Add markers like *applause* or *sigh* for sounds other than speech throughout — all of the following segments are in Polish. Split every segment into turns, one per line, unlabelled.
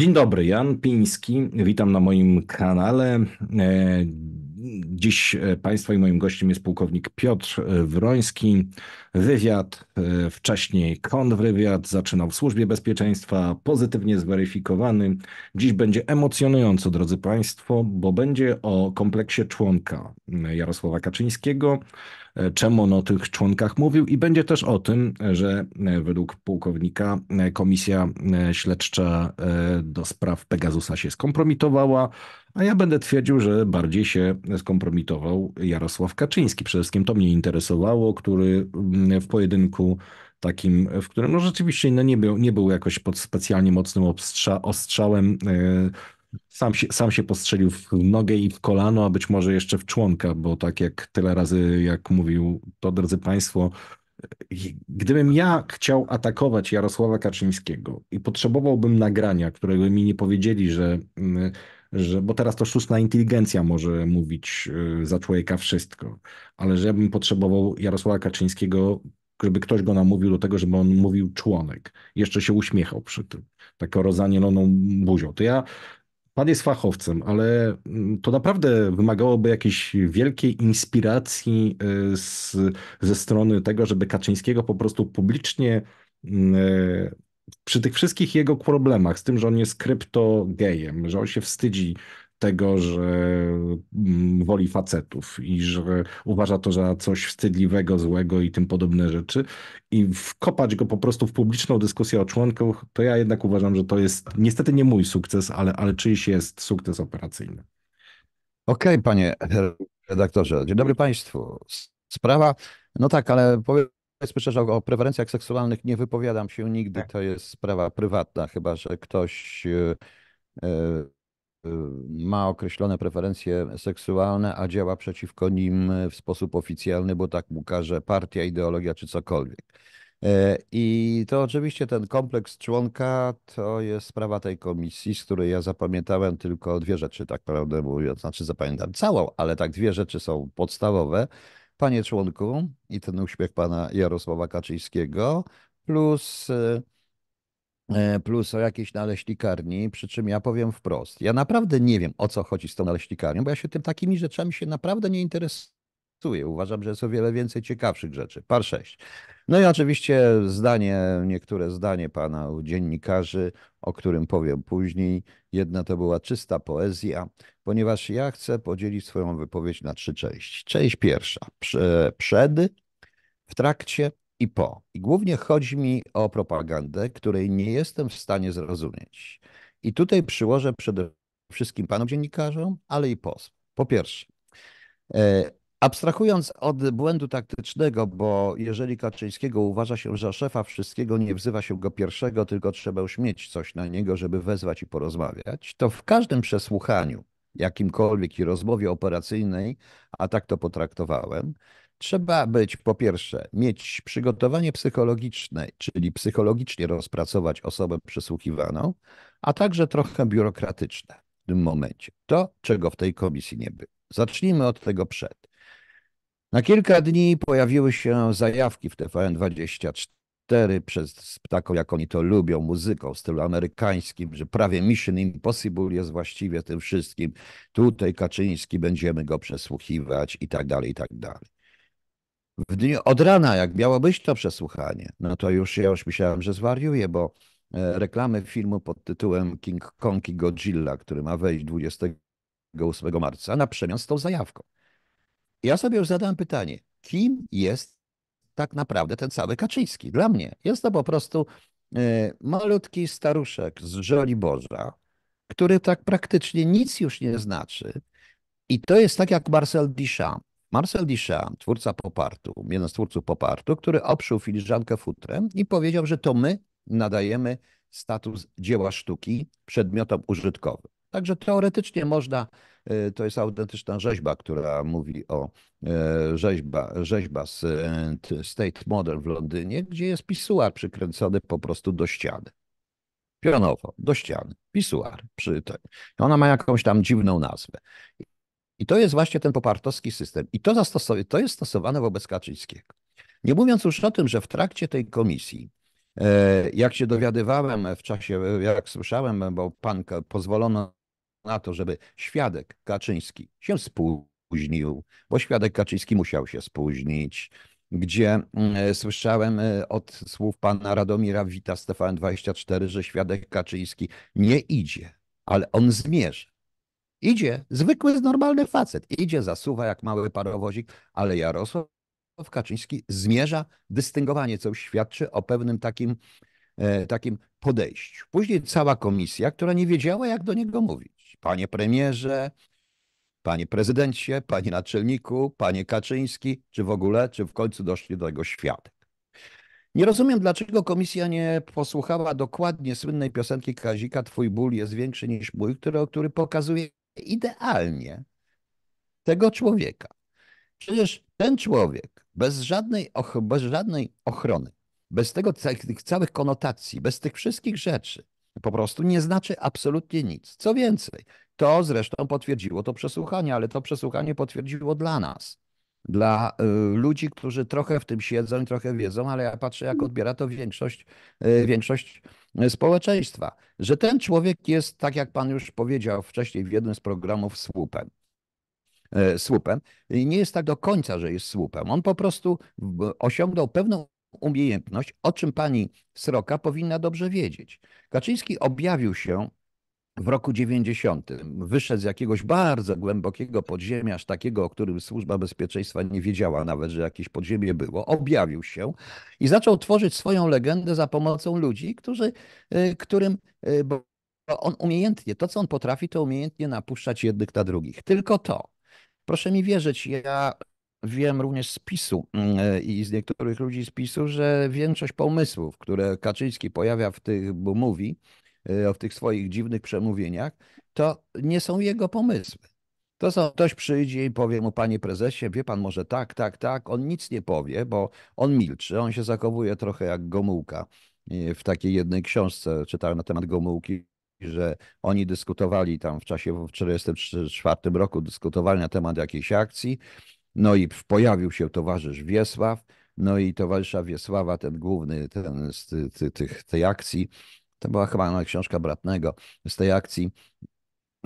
Dzień dobry, Jan Piński. Witam na moim kanale. E, Dziś e, Państwa i moim gościem jest pułkownik Piotr e, Wroński. Wywiad, e, wcześniej kontrwywiad, zaczynał w Służbie Bezpieczeństwa, pozytywnie zweryfikowany. Dziś będzie emocjonująco, drodzy Państwo, bo będzie o kompleksie członka Jarosława Kaczyńskiego, czemu on o tych członkach mówił i będzie też o tym, że według pułkownika komisja śledcza do spraw Pegasusa się skompromitowała, a ja będę twierdził, że bardziej się skompromitował Jarosław Kaczyński. Przede wszystkim to mnie interesowało, który mm, w pojedynku takim, w którym no rzeczywiście no nie, był, nie był jakoś pod specjalnie mocnym obstrza, ostrzałem. E, sam się, sam się postrzelił w nogę i w kolano, a być może jeszcze w członka, bo tak jak tyle razy, jak mówił to, drodzy Państwo, Gdybym ja chciał atakować Jarosława Kaczyńskiego i potrzebowałbym nagrania, którego mi nie powiedzieli, że mm, że, bo teraz to sztuczna inteligencja może mówić y, za człowieka wszystko, ale że ja bym potrzebował Jarosława Kaczyńskiego, żeby ktoś go namówił do tego, żeby on mówił członek. Jeszcze się uśmiechał przy tym, taką rozanieloną buzią. To ja Pan jest fachowcem, ale mm, to naprawdę wymagałoby jakiejś wielkiej inspiracji y, z, ze strony tego, żeby Kaczyńskiego po prostu publicznie y, przy tych wszystkich jego problemach, z tym, że on jest kryptogejem, że on się wstydzi tego, że mm, woli facetów i że uważa to za coś wstydliwego, złego i tym podobne rzeczy i wkopać go po prostu w publiczną dyskusję o członkach, to ja jednak uważam, że to jest niestety nie mój sukces, ale, ale czyjś jest sukces operacyjny. Okej, okay, panie redaktorze. Dzień dobry państwu. Sprawa, no
tak, ale powiem słyszę, że o preferencjach seksualnych nie wypowiadam się nigdy. Tak. To jest sprawa prywatna, chyba że ktoś e, e, ma określone preferencje seksualne, a działa przeciwko nim e, w sposób oficjalny, bo tak mu każe partia, ideologia czy cokolwiek. I to oczywiście ten kompleks członka to jest sprawa tej komisji, z której ja zapamiętałem tylko dwie rzeczy, tak prawdę mówiąc, znaczy zapamiętam całą, ale tak dwie rzeczy są podstawowe. Panie członku, i ten uśmiech pana Jarosława Kaczyńskiego, plus, e, e, plus o jakiejś naleśnikarni, przy czym ja powiem wprost, ja naprawdę nie wiem, o co chodzi z tą naleśnikarnią, bo ja się tym takimi rzeczami się naprawdę nie interesuję. Uważam, że jest o wiele więcej ciekawszych rzeczy. Par 6. No i oczywiście zdanie, niektóre zdanie pana dziennikarzy, o którym powiem później. Jedna to była czysta poezja, ponieważ ja chcę podzielić swoją wypowiedź na trzy części. Część pierwsza. Przed, w trakcie i po. I głównie chodzi mi o propagandę, której nie jestem w stanie zrozumieć. I tutaj przyłożę przede wszystkim panom dziennikarzom, ale i posłom. Po pierwsze, e, Abstrahując od błędu taktycznego, bo jeżeli Kaczyńskiego uważa się za szefa wszystkiego, nie wzywa się go pierwszego, tylko trzeba już mieć coś na niego, żeby wezwać i porozmawiać, to w każdym przesłuchaniu, jakimkolwiek i rozmowie operacyjnej, a tak to potraktowałem, trzeba być po pierwsze, mieć przygotowanie psychologiczne, czyli psychologicznie rozpracować osobę przesłuchiwaną, a także trochę biurokratyczne w tym momencie. To, czego w tej komisji nie było. Zacznijmy od tego przed. Na kilka dni pojawiły się zajawki w TVN24 przez taką, jak oni to lubią, muzyką w stylu amerykańskim, że prawie Mission Impossible jest właściwie tym wszystkim. Tutaj Kaczyński, będziemy go przesłuchiwać i tak dalej, i tak dalej. W dniu, od rana, jak miało być to przesłuchanie, no to już ja już myślałem, że zwariuję, bo e, reklamy filmu pod tytułem King Kong i Godzilla, który ma wejść 28 marca, na przemian z tą zajawką ja sobie już zadałem pytanie, kim jest tak naprawdę ten cały Kaczyński? Dla mnie jest to po prostu y, malutki staruszek z żoli Boża, który tak praktycznie nic już nie znaczy. I to jest tak jak Marcel Duchamp. Marcel Duchamp, twórca popartu, jeden z twórców popartu, który obszył filiżankę futrem i powiedział, że to my nadajemy status dzieła sztuki przedmiotom użytkowym. Także teoretycznie można, e, to jest autentyczna rzeźba, która mówi o e, rzeźba, rzeźba z e, State Modern w Londynie, gdzie jest pisuar przykręcony po prostu do ściany. Pionowo, do ściany, pisuar. Przy Ona ma jakąś tam dziwną nazwę. I to jest właśnie ten popartowski system. I to, zastosow- to jest stosowane wobec Kaczyńskiego. Nie mówiąc już o tym, że w trakcie tej komisji jak się dowiadywałem w czasie, jak słyszałem, bo pan pozwolono na to, żeby świadek Kaczyński się spóźnił, bo świadek Kaczyński musiał się spóźnić, gdzie mm, e, słyszałem e, od słów pana Radomira Wita z TVN24, że świadek Kaczyński nie idzie, ale on zmierza. Idzie, zwykły, normalny facet. Idzie, zasuwa jak mały parowozik, ale Jarosław Kaczyński zmierza dystyngowanie, co świadczy o pewnym takim, e, takim podejściu. Później cała komisja, która nie wiedziała, jak do niego mówić. Panie premierze, panie prezydencie, panie naczelniku, panie Kaczyński, czy w ogóle, czy w końcu doszli do tego świata. Nie rozumiem, dlaczego komisja nie posłuchała dokładnie słynnej piosenki Kazika Twój ból jest większy niż mój, który, który pokazuje idealnie tego człowieka. Przecież ten człowiek bez żadnej, och bez żadnej ochrony, bez tego, tych całych konotacji, bez tych wszystkich rzeczy, po prostu nie znaczy absolutnie nic. Co więcej, to zresztą potwierdziło to przesłuchanie, ale to przesłuchanie potwierdziło dla nas, dla y, ludzi, którzy trochę w tym siedzą i trochę wiedzą, ale ja patrzę, jak odbiera to większość, y, większość y, społeczeństwa, że ten człowiek jest, tak jak pan już powiedział wcześniej w jednym z programów, słupem słupem. I nie jest tak do końca, że jest słupem. On po prostu osiągnął pewną umiejętność, o czym pani Sroka powinna dobrze wiedzieć. Kaczyński objawił się w roku 90. Wyszedł z jakiegoś bardzo głębokiego podziemia, aż takiego, o którym Służba Bezpieczeństwa nie wiedziała nawet, że jakieś podziemie było. Objawił się i zaczął tworzyć swoją legendę za pomocą ludzi, którzy, y, którym y, bo on umiejętnie, to co on potrafi, to umiejętnie napuszczać jednych na drugich. Tylko to. Proszę mi wierzyć, ja wiem również z PiSu mm, e, i z niektórych ludzi z PiSu, że większość pomysłów, które Kaczyński pojawia w tych, bo mówi w e, tych swoich dziwnych przemówieniach, to nie są jego pomysły. To są, ktoś przyjdzie i powie mu, panie prezesie, wie pan może tak, tak, tak. On nic nie powie, bo on milczy, on się zachowuje trochę jak Gomułka. E, w takiej jednej książce czytałem na temat Gomułki, że oni dyskutowali tam w czasie, w 1944 roku dyskutowali na temat jakiejś akcji no i pojawił się towarzysz Wiesław, no i towarzysza Wiesława, ten główny ten z ty, ty, tych, tej akcji, to była chyba książka Bratnego, z tej akcji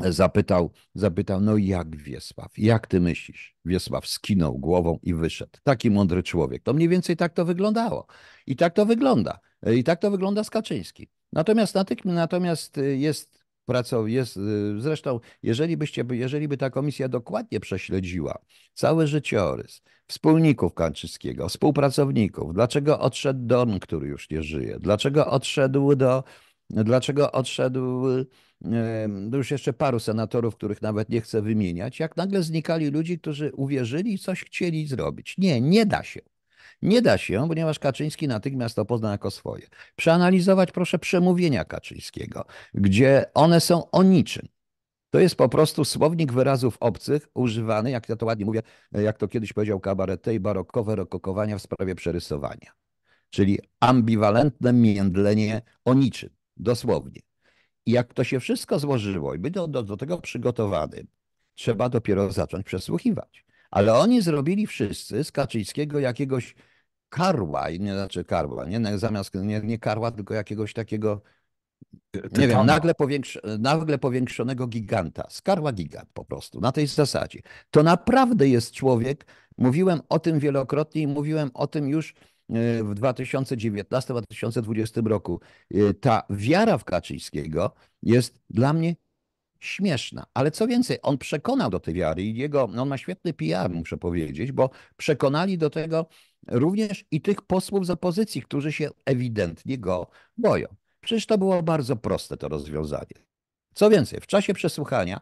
e, zapytał, zapytał, no jak Wiesław, jak ty myślisz? Wiesław skinął głową i wyszedł. Taki mądry człowiek. To mniej więcej tak to wyglądało. I tak to wygląda. E, I tak to wygląda z Kaczyński. Natomiast, natomiast e, jest pracą jest. Y, zresztą, jeżeli, byście, jeżeli by ta komisja dokładnie prześledziła cały życiorys wspólników Kanczyńskiego, współpracowników, dlaczego odszedł Don, który już nie żyje, dlaczego odszedł do. Dlaczego odszedł no już jeszcze paru senatorów, których nawet nie chcę wymieniać, jak nagle znikali ludzi, którzy uwierzyli i coś chcieli zrobić? Nie, nie da się. Nie da się, ponieważ Kaczyński natychmiast to pozna jako swoje. Przeanalizować proszę przemówienia Kaczyńskiego, gdzie one są o niczym. To jest po prostu słownik wyrazów obcych używany, jak ja to ładnie mówię, jak to kiedyś powiedział i barokowe rokokowania w sprawie przerysowania. Czyli ambiwalentne międlenie o niczym, dosłownie. I jak to się wszystko złożyło i być do, do, tego przygotowany, trzeba dopiero zacząć przesłuchiwać. Ale oni zrobili wszyscy z Kaczyńskiego jakiegoś karła, nie znaczy karła, nie? No, zamiast nie, nie karła, tylko jakiegoś takiego, Tytana. nie wiem, nagle, powiększ, nagle powiększonego giganta. Skarła gigant po prostu, na tej zasadzie. To naprawdę jest człowiek, mówiłem o tym wielokrotnie i mówiłem o tym już y, w 2019-2020 roku. Y, ta wiara w Kaczyńskiego jest dla mnie śmieszna. Ale co więcej, on przekonał do tej wiary i jego, no on ma świetny PR, muszę powiedzieć, bo przekonali do tego również i tych posłów z opozycji, którzy się ewidentnie go boją. Przecież to było bardzo proste to rozwiązanie. Co więcej, w czasie przesłuchania,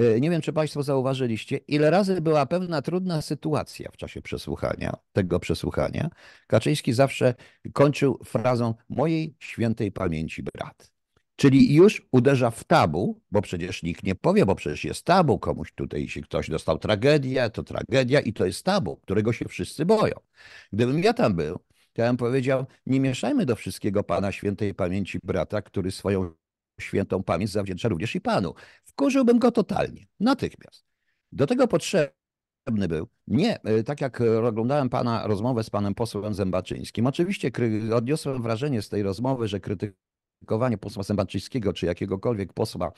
y, nie wiem czy Państwo zauważyliście, ile razy była pewna trudna sytuacja w czasie przesłuchania, tego przesłuchania, Kaczyński zawsze kończył frazą mojej świętej pamięci brat. Czyli już uderza w tabu, bo przecież nikt nie powie, bo przecież jest tabu, komuś tutaj się ktoś dostał tragedię, to tragedia i to jest tabu, którego się wszyscy boją. Gdybym ja tam był, to ja bym powiedział, nie mieszajmy do wszystkiego Pana świętej pamięci brata, który swoją świętą pamięć zawdzięcza również i Panu. Wkurzyłbym go totalnie, natychmiast. Do tego potrzebny był, nie, e, tak jak oglądałem Pana rozmowę z Panem posłem Zębaczyńskim, oczywiście odniosłem wrażenie z tej rozmowy, że krytyk krytykowanie posła Zembaczyńskiego czy jakiegokolwiek posła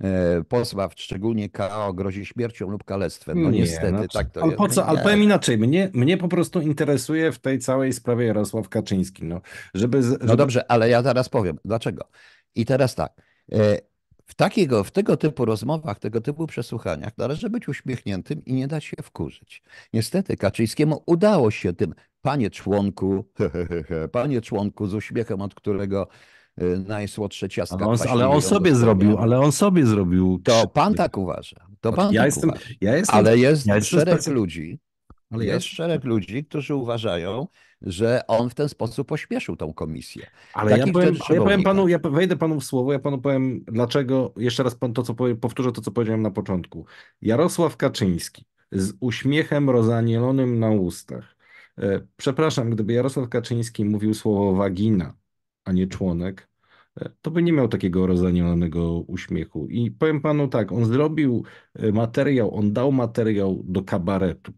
e, posła, szczególnie KO, grozi śmiercią lub kalectwem. No nie, niestety, no tak to ale jest. Po co? Ale powiem
inaczej, mnie, mnie po prostu interesuje w tej całej sprawie Jarosław Kaczyński. No, żeby, no żeby... no dobrze, ale ja zaraz powiem, dlaczego. I
teraz tak. E, w, takiego, w tego typu rozmowach, tego typu przesłuchaniach należy być uśmiechniętym i nie dać się wkurzyć. Niestety Kaczyńskiemu udało się tym, panie członku, *laughs* panie członku z uśmiechem, od którego Y, najsłodsze ciastka. On, ale on sobie zrobił, ale on sobie zrobił. To pan tak uważa. To znaczy, pan ja, tak jestem, uważa. ja jestem, ale jest ja szereg ludzi, ale jest ja... szereg ludzi, którzy uważają, że on w ten sposób pośpieszył tą komisję. Ale ja powiem, ja powiem
panu, ja wejdę panu w słowo, ja panu powiem, dlaczego, jeszcze raz pan to, co powtórzę to, co powiedziałem na początku. Jarosław Kaczyński z uśmiechem rozanielonym na ustach. E, przepraszam, gdyby Jarosław Kaczyński mówił słowo wagina, a nie członek, e, to by nie miał takiego rozanionego uśmiechu. I powiem panu tak, on zrobił e, materiał, on dał materiał do kabaretu.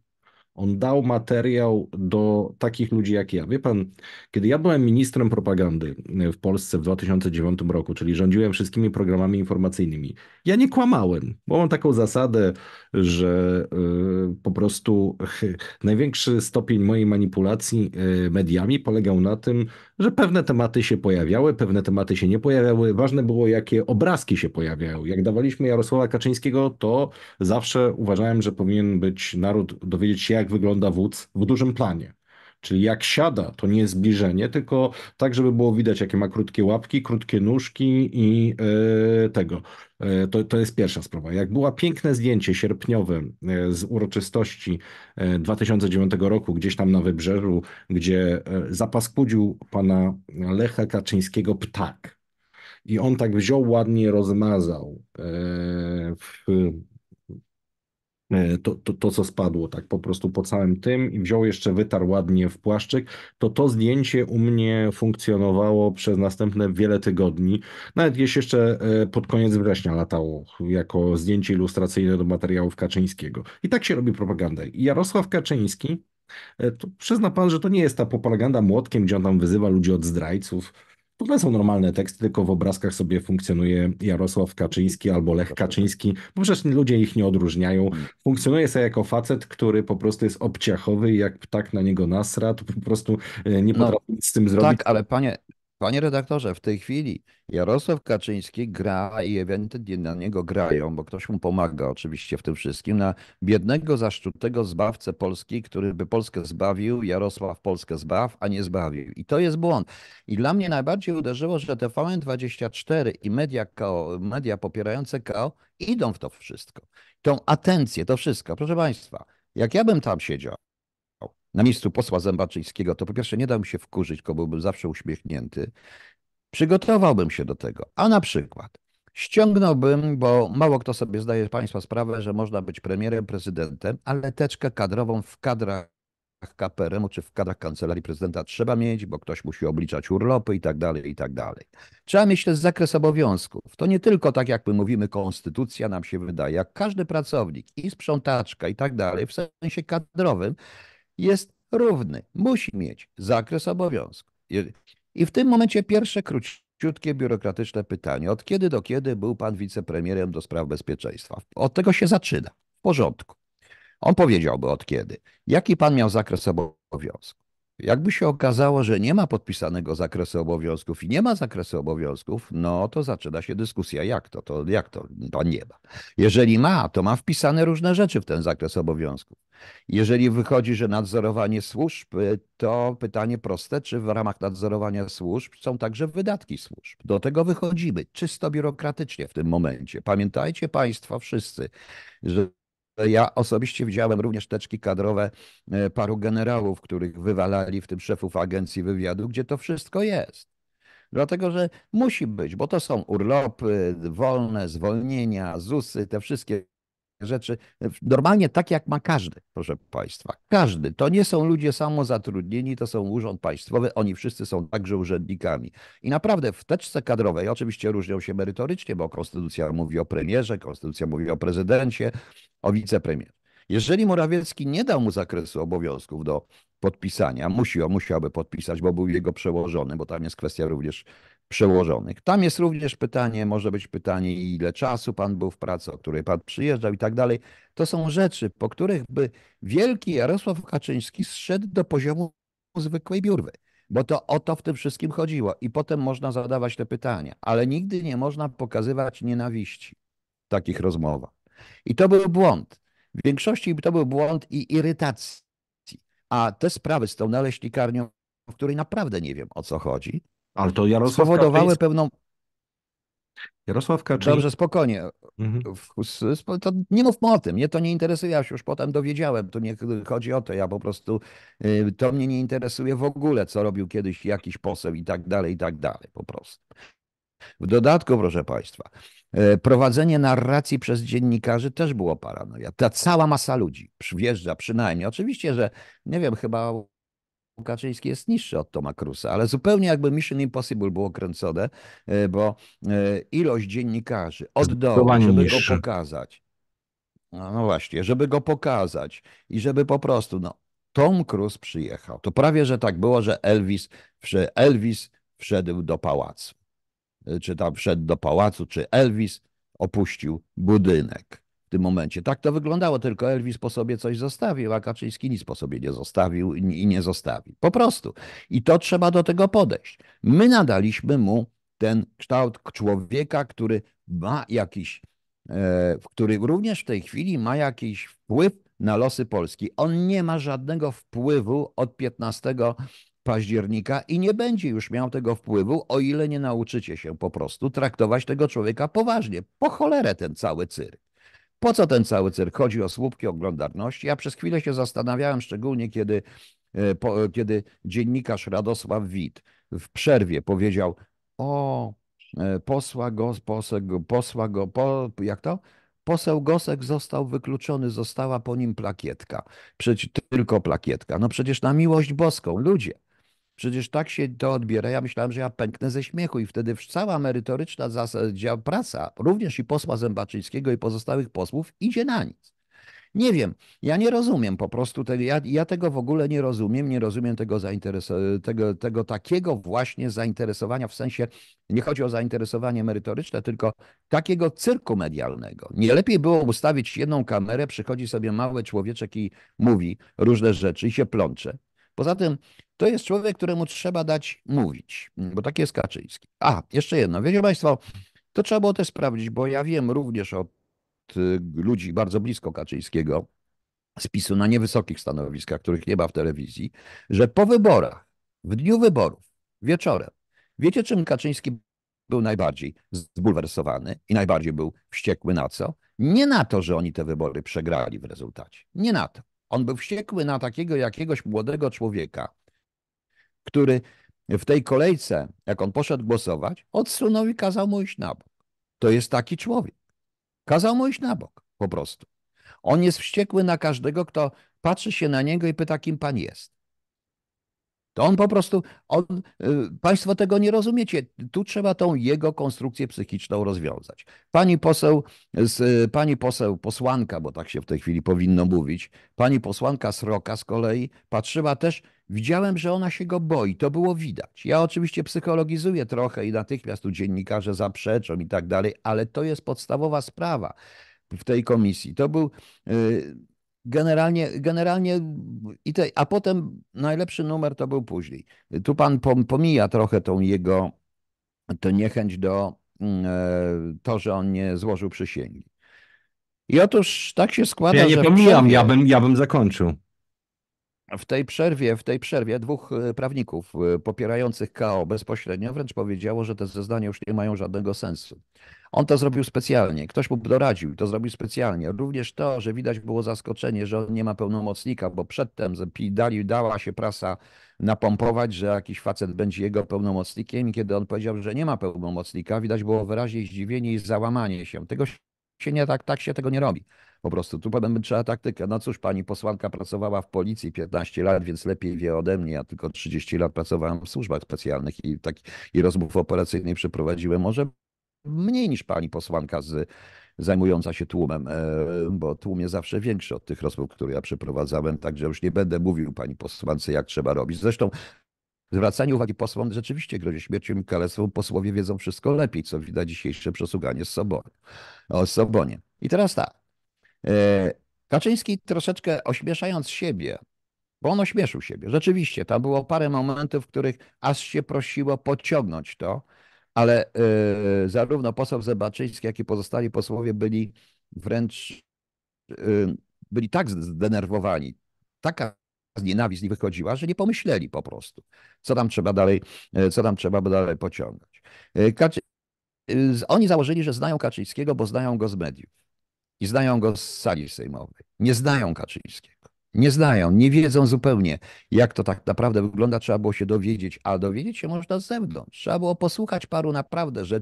On dał materiał do takich ludzi jak ja. Wie pan, kiedy ja byłem ministrem propagandy e, w Polsce w 2009 roku, czyli rządziłem wszystkimi programami informacyjnymi, ja nie kłamałem, bo mam taką zasadę, że po prostu *laughs* największy stopień mojej manipulacji mediami polegał na tym, że pewne tematy się pojawiały, pewne tematy się nie pojawiały. Ważne było, jakie obrazki się pojawiają. Jak dawaliśmy Jarosława Kaczyńskiego, to zawsze uważałem, że powinien być naród dowiedzieć się, jak wygląda wódz w dużym planie. Czyli jak siada, to nie zbliżenie, tylko tak, żeby było widać, jakie ma krótkie łapki, krótkie nóżki i yy, tego. Yy, to, to jest pierwsza sprawa. Jak było piękne zdjęcie sierpniowe e, z uroczystości 2009 roku, gdzieś tam na wybrzeżu, gdzie zapaskudził pana Lecha Kaczyńskiego ptak. I on tak wziął ładnie, rozmazał w E, to, to, to, co spadło, tak po prostu po całym tym i wziął jeszcze, wytarł ładnie w płaszczyk, to to zdjęcie u mnie funkcjonowało przez następne wiele tygodni. Nawet gdzieś jeszcze e, pod koniec września latało jako zdjęcie ilustracyjne do materiałów Kaczyńskiego. I tak się robi propagandę. I Jarosław Kaczyński e, to przyzna pan, że to nie jest ta propaganda młotkiem, gdzie on tam wyzywa ludzi od zdrajców, to nie są normalne teksty, tylko w obrazkach sobie funkcjonuje Jarosław Kaczyński albo Lech Kaczyński, bo no przecież ludzie ich nie odróżniają. Hmm. Funkcjonuje sobie jako facet, który po prostu jest obciachowy i jak ptak na niego nasra, to po prostu e, nie no. potrafi no, nic z tym zrobić. Tak, ale panie, Panie redaktorze, w tej chwili Jarosław
Kaczyński gra i ewentualnie na niego grają, bo ktoś mu pomaga oczywiście w tym wszystkim, na biednego, zaszczutego zbawcę Polski, który by Polskę zbawił, Jarosław Polskę zbaw, a nie zbawił. I to jest błąd. I dla mnie najbardziej uderzyło, że TVN24 i media, KO, media popierające KO idą w to wszystko. Tą atencję, to wszystko. Proszę Państwa, jak ja bym tam siedział, na miejscu posła Zębaczyńskiego, to po pierwsze nie dałbym się wkurzyć, bo byłbym zawsze uśmiechnięty. Przygotowałbym się do tego, a na przykład ściągnąłbym, bo mało kto sobie zdaje Państwa sprawę, że można być premierem, prezydentem, ale teczkę kadrową w kadrach KPRM-u czy w kadrach kancelarii prezydenta trzeba mieć, bo ktoś musi obliczać urlopy i tak dalej, i tak dalej. Trzeba mieć też zakres obowiązków. To nie tylko tak, jak my mówimy, konstytucja nam się wydaje, jak każdy pracownik i sprzątaczka i tak dalej, w sensie kadrowym, jest równy. Musi mieć zakres obowiązków. I w tym momencie pierwsze króciutkie biurokratyczne pytanie. Od kiedy do kiedy był pan wicepremierem do spraw bezpieczeństwa? Od tego się zaczyna. W porządku. On powiedziałby od kiedy. Jaki pan miał zakres obowiązków? Jakby się okazało, że nie ma podpisanego zakresu obowiązków i nie ma zakresu obowiązków, no to zaczyna się dyskusja, jak to, to jak to pan nie ma. Jeżeli ma, to ma wpisane różne rzeczy w ten zakres obowiązków. Jeżeli wychodzi, że nadzorowanie służb, to pytanie proste, czy w ramach nadzorowania służb są także wydatki służb. Do tego wychodzimy czysto biurokratycznie w tym momencie. Pamiętajcie Państwo wszyscy, że ja osobiście widziałem również teczki kadrowe e, paru generałów, których wywalali, w tym szefów agencji wywiadu, gdzie to wszystko jest. Dlatego, że musi być, bo to są urlopy, wolne, zwolnienia, ZUSy, te wszystkie rzeczy. Normalnie tak jak ma każdy, proszę Państwa. Każdy. To nie są ludzie samozatrudnieni, to są urząd państwowy, oni wszyscy są także urzędnikami. I naprawdę w teczce kadrowej, oczywiście różnią się merytorycznie, bo konstytucja mówi o premierze, konstytucja mówi o prezydencie, o wicepremierze. Jeżeli Morawiecki nie dał mu zakresu obowiązków do podpisania, musi, musiałby podpisać, bo był jego przełożony, bo tam jest kwestia również przełożonych. Tam jest również pytanie, może być pytanie, ile czasu pan był w pracy, o której pan przyjeżdżał i tak dalej. To są rzeczy, po których by wielki Jarosław Kaczyński zszedł do poziomu zwykłej biurwy, bo to o to w tym wszystkim chodziło. I potem można zadawać te pytania, ale nigdy nie można pokazywać nienawiści w takich rozmowach. I to był błąd. W większości to był błąd i irytacji. A te sprawy z tą naleśnikarnią, w której naprawdę nie wiem o co chodzi, ale to Jarosław spowodowały Kaczyński... pewną. Jarosław Kaczyński. Dobrze, spokojnie. Mhm. To nie mówmy o tym, mnie to nie interesuje, ja się już potem dowiedziałem, to nie chodzi o to, ja po prostu, y, to mnie nie interesuje w ogóle, co robił kiedyś jakiś poseł i tak dalej, i tak dalej, po prostu. W dodatku, proszę Państwa, y, prowadzenie narracji przez dziennikarzy też było paranoja. Ta cała masa ludzi przyjeżdża przynajmniej. Oczywiście, że nie wiem, chyba Kaczyński jest niższy od Toma Cruza, ale zupełnie jakby Mission Impossible było kręcone, e, bo e, ilość dziennikarzy od dołu, żeby niższy. go pokazać, no, no właśnie, żeby go pokazać i żeby po prostu, no, Tom Cruise przyjechał. To prawie, że tak było, że Elvis, że Elvis wszedł do pałacu. E, czy tam wszedł do pałacu, czy Elvis opuścił budynek tym momencie. Tak to wyglądało, tylko Elvis po sobie coś zostawił, a Kaczyński nic po sobie nie zostawił i nie zostawił. Po prostu. I to trzeba do tego podejść. My nadaliśmy mu ten kształt człowieka, który ma jakiś, e, który również w tej chwili ma jakiś wpływ na losy Polski. On nie ma żadnego wpływu od 15 października i nie będzie już miał tego wpływu, o ile nie nauczycie się po prostu traktować tego człowieka poważnie. Po cholerę ten cały cyrk. Po co ten cały cyrk? Chodzi o słupki oglądarności. Ja przez chwilę się zastanawiałem, szczególnie kiedy, e, po, e, kiedy dziennikarz Radosław Wit w przerwie powiedział: O, e, posła go, posek, posła go, po, jak to? Poseł Gosek został wykluczony, została po nim plakietka. Przecież tylko plakietka. No przecież na miłość boską, ludzie. Przecież tak się to odbiera. Ja myślałem, że ja pęknę ze śmiechu i wtedy cała merytoryczna dział praca, również i posła Zębaczyńskiego i pozostałych posłów, idzie na nic. Nie wiem, ja nie rozumiem po prostu tego, ja, ja tego w ogóle nie rozumiem, nie rozumiem tego, tego, tego takiego właśnie zainteresowania, w sensie nie chodzi o zainteresowanie merytoryczne, tylko takiego cyrku medialnego. Nie lepiej było ustawić jedną kamerę, przychodzi sobie mały człowieczek i mówi różne rzeczy i się plącze. Poza tym to jest człowiek, któremu trzeba dać mówić, bo taki jest Kaczyński. A, jeszcze jedno. Wiecie Państwo, to trzeba było też sprawdzić, bo ja wiem również od y, ludzi bardzo blisko Kaczyńskiego, spisu na niewysokich stanowiskach, których nie ma w telewizji, że po wyborach, w dniu wyborów, wieczorem, wiecie czym Kaczyński był najbardziej zbulwersowany i najbardziej był wściekły na co? Nie na to, że oni te wybory przegrali w rezultacie. Nie na to. On był wściekły na takiego jakiegoś młodego człowieka, który w tej kolejce, jak on poszedł głosować, odsunął i kazał mu iść na bok. To jest taki człowiek. Kazał mu iść na bok po prostu. On jest wściekły na każdego, kto patrzy się na niego i pyta, kim pan jest. To on po prostu, on, y, państwo tego nie rozumiecie. Tu trzeba tą jego konstrukcję psychiczną rozwiązać. Pani poseł, pani poseł, posłanka, bo tak się w tej chwili powinno mówić, pani posłanka Sroka z kolei patrzyła też, widziałem, że ona się go boi. To było widać. Ja oczywiście psychologizuję trochę i natychmiast tu dziennikarze zaprzeczą i tak dalej, ale to jest podstawowa sprawa w tej komisji. To był... Yy, Generalnie, generalnie i te, a potem najlepszy numer to był później. Tu pan pomija trochę tą jego to niechęć do mm, e, to, że on nie złożył przysięgi. I otóż tak się składa, ja nie że... pomijam, ja
bym, ja bym zakończył
w tej przerwie, w tej przerwie dwóch e, prawników e, popierających KO bezpośrednio wręcz powiedziało, że te zeznania już nie mają żadnego sensu. On to zrobił specjalnie, ktoś mu doradził, to zrobił specjalnie. Również to, że widać było zaskoczenie, że on nie ma pełnomocnika, bo przedtem dali, dała się prasa napompować, że jakiś facet będzie jego pełnomocnikiem i kiedy on powiedział, że nie ma pełnomocnika, widać było wyraźnie zdziwienie i załamanie się. Tego się nie, tak, tak się tego nie robi. Po prostu tu potem trzeba taktykę. No cóż, pani posłanka pracowała w policji 15 lat, więc lepiej wie ode mnie. Ja tylko 30 lat pracowałem w służbach specjalnych i, tak, i rozmów operacyjnych przeprowadziłem może mniej niż pani posłanka z, zajmująca się tłumem, e, bo tłum jest zawsze większy od tych rozmów, które ja przeprowadzałem, także już nie będę mówił pani posłance, jak trzeba robić. Zresztą zwracanie uwagi posłom rzeczywiście grozi śmiercią i kalectwem. Posłowie wiedzą wszystko lepiej, co widać dzisiejsze przesłuchanie z Sobony, o Sobonie. I teraz tak. E, Kaczyński troszeczkę ośmieszając siebie, bo on ośmieszył siebie. Rzeczywiście, tam było parę momentów, w których aż się prosiło pociągnąć to, ale e, zarówno poseł Zebaczyński, jak i pozostali posłowie byli wręcz e, byli tak zdenerwowani, taka nienawiść nie wychodziła, że nie pomyśleli po prostu, co tam trzeba dalej, co tam trzeba dalej pociągać. Kaczy... Oni założyli, że znają Kaczyńskiego, bo znają go z mediów i znają go z sali sejmowej. Nie znają Kaczyńskiego. Nie znają, nie wiedzą zupełnie, jak to tak naprawdę wygląda. Trzeba było się dowiedzieć, a dowiedzieć się można z zewnątrz. Trzeba było posłuchać paru naprawdę że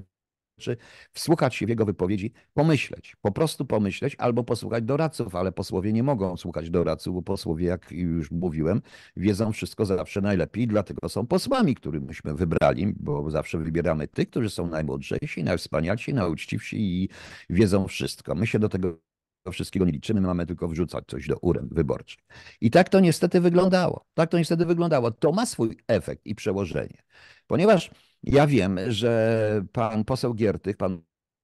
rzeczy, wsłuchać się w jego wypowiedzi, pomyśleć, po prostu pomyśleć albo posłuchać doradców, ale posłowie nie mogą słuchać doradców, bo posłowie, jak już mówiłem, wiedzą wszystko zawsze najlepiej, dlatego są posłami, których myśmy wybrali, bo zawsze wybieramy tych, którzy są najmądrzejsi, najwspanialsi, najuczciwsi i wiedzą wszystko. My się do tego wszystkiego nie liczymy, mamy tylko wrzucać coś do urem wyborczych. I tak to niestety wyglądało. Tak to niestety wyglądało. To ma swój efekt i przełożenie, ponieważ ja wiem, że pan poseł Giertych, pan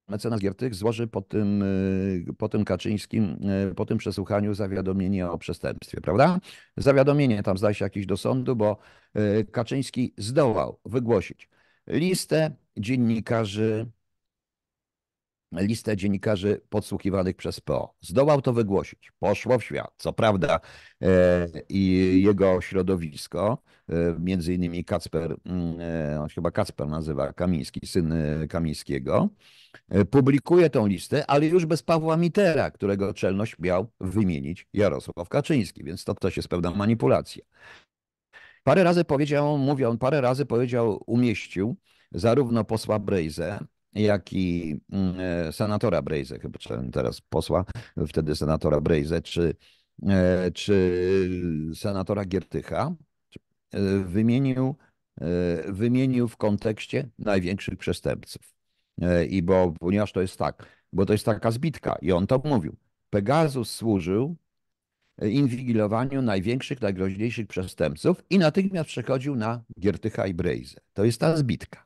mecenas Giertych złoży po tym, y, po tym Kaczyńskim, y, po tym przesłuchaniu zawiadomienie o przestępstwie, prawda? Zawiadomienie tam zdaje się jakieś do sądu, bo y, Kaczyński zdołał wygłosić listę dziennikarzy listę dziennikarzy podsłuchiwanych przez PO. Zdołał to wygłosić. Poszło w świat. Co prawda e, i jego środowisko, e, między innymi Kacper, mm, e, on chyba Kacper nazywa, Kamiński, syn Kamińskiego, publikuje tą listę, ale już bez Pawła Mitera, którego czelność miał wymienić Jarosław Kaczyński, więc to też jest pewna manipulacja. Parę razy powiedział, mówię, parę razy powiedział, umieścił zarówno posła Brejze, jak i mm, e, senatora Brejze, chyba teraz posła, wtedy senatora Brejze, czy, e, czy senatora Giertycha, e, wymienił, wymienił w kontekście największych przestępców. I bo, ponieważ to jest tak, bo to jest taka zbitka i on to mówił. Pegasus służył inwigilowaniu największych, najgroźniejszych przestępców i natychmiast przechodził na Giertycha i Brejzę. To jest ta zbitka.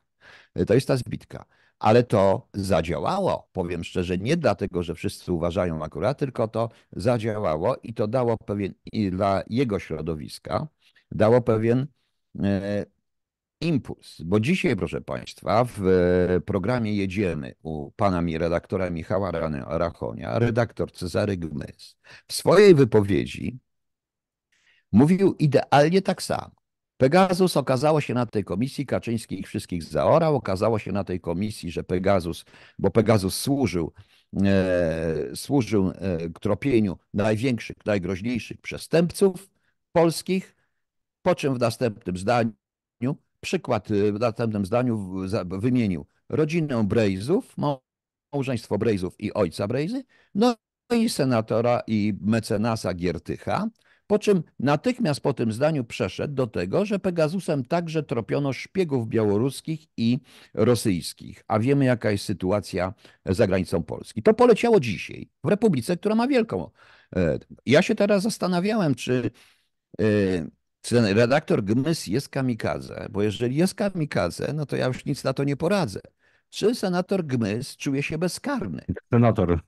To jest ta zbitka ale to zadziałało. Powiem szczerze, nie dlatego, że wszyscy uważają akurat, tylko to zadziałało i to dało pewien, i dla jego środowiska, dało pewien e, impuls. Bo dzisiaj, proszę Państwa, w e, programie Jedziemy u pana mi redaktora Michała Rachonia, redaktor Cezary Gmys, w swojej wypowiedzi mówił idealnie tak samo. Pegasus okazało się na tej komisji, Kaczyński ich wszystkich zaorał, okazało się na tej komisji, że Pegasus, bo Pegasus służył, e, służył e, tropieniu największych, najgroźniejszych przestępców polskich, po czym w następnym zdaniu, przykład e, w następnym zdaniu wymienił rodzinę Brejzów, małżeństwo Brejzów i ojca Brejzy, no i senatora i mecenasa Giertycha, po czym natychmiast po tym zdaniu przeszedł do tego, że Pegasusem także tropiono szpiegów białoruskich i rosyjskich, a wiemy jaka jest sytuacja za granicą Polski. To poleciało dzisiaj w Republice, która ma wielką. E, ja się teraz zastanawiałem, e, czy ten redaktor Gmys jest kamikadze, bo jeżeli jest kamikadze, no to ja już nic na to nie poradzę. Czy senator Gmys czuje się bezkarny? Senator.